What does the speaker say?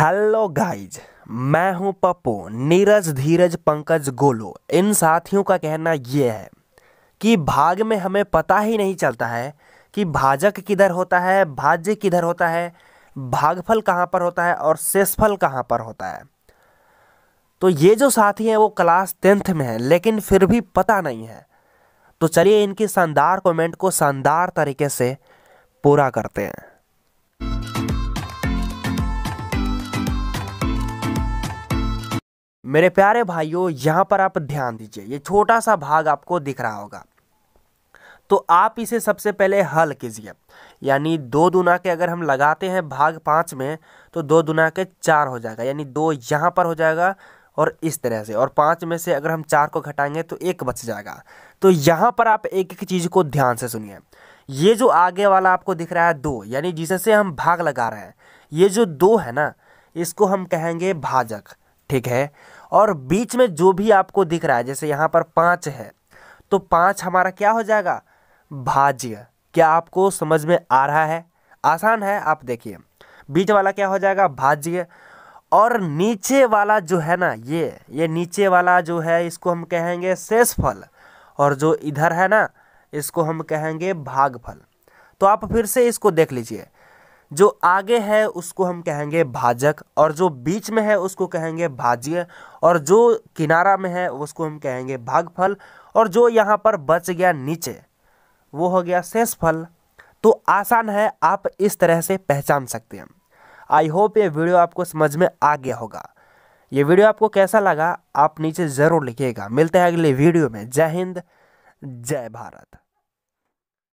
hello guys मैं हूं पप्पू नीरज धीरज पंकज गोलो इन साथियों का कहना यह है कि भाग में हमें पता ही नहीं चलता है कि भाजक किधर होता है भाज्य किधर होता है भागफल कहाँ पर होता है और शेषफल कहाँ पर होता है तो ये जो साथी हैं वो क्लास टेंथ में हैं लेकिन फिर भी पता नहीं है तो चलिए इनकी शानदार कमेंट को शानदार तरीके से पूरा करते हैं मेरे प्यारे भाइयों यहाँ पर आप ध्यान दीजिए ये छोटा सा भाग आपको दिख रहा होगा तो आप इसे सबसे पहले हल कीजिए यानी दो दुना के अगर हम लगाते हैं भाग पाँच में तो दो दुना के चार हो जाएगा यानी दो यहाँ पर हो जाएगा और इस तरह से और पाँच में से अगर हम चार को घटाएंगे तो एक बच जाएगा तो यहाँ पर आप एक एक चीज़ को ध्यान से सुनिए ये जो आगे वाला आपको दिख रहा है दो यानी जिससे हम भाग लगा रहे हैं ये जो दो है ना इसको हम कहेंगे भाजक ठीक है और बीच में जो भी आपको दिख रहा है जैसे यहाँ पर पाँच है तो पाँच हमारा क्या हो जाएगा भाज्य क्या आपको समझ में आ रहा है आसान है आप देखिए बीच वाला क्या हो जाएगा भाज्य और नीचे वाला जो है ना ये ये नीचे वाला जो है इसको हम कहेंगे शेषफल और जो इधर है ना इसको हम कहेंगे भागफल तो आप फिर से इसको देख लीजिए जो आगे है उसको हम कहेंगे भाजक और जो बीच में है उसको कहेंगे भाज्य और जो किनारा में है उसको हम कहेंगे भागफल और जो यहाँ पर बच गया नीचे वो हो गया शेषफल तो आसान है आप इस तरह से पहचान सकते हैं आई होप ये वीडियो आपको समझ में आ गया होगा ये वीडियो आपको कैसा लगा आप नीचे ज़रूर लिखिएगा मिलते हैं अगले वीडियो में जय हिंद जय भारत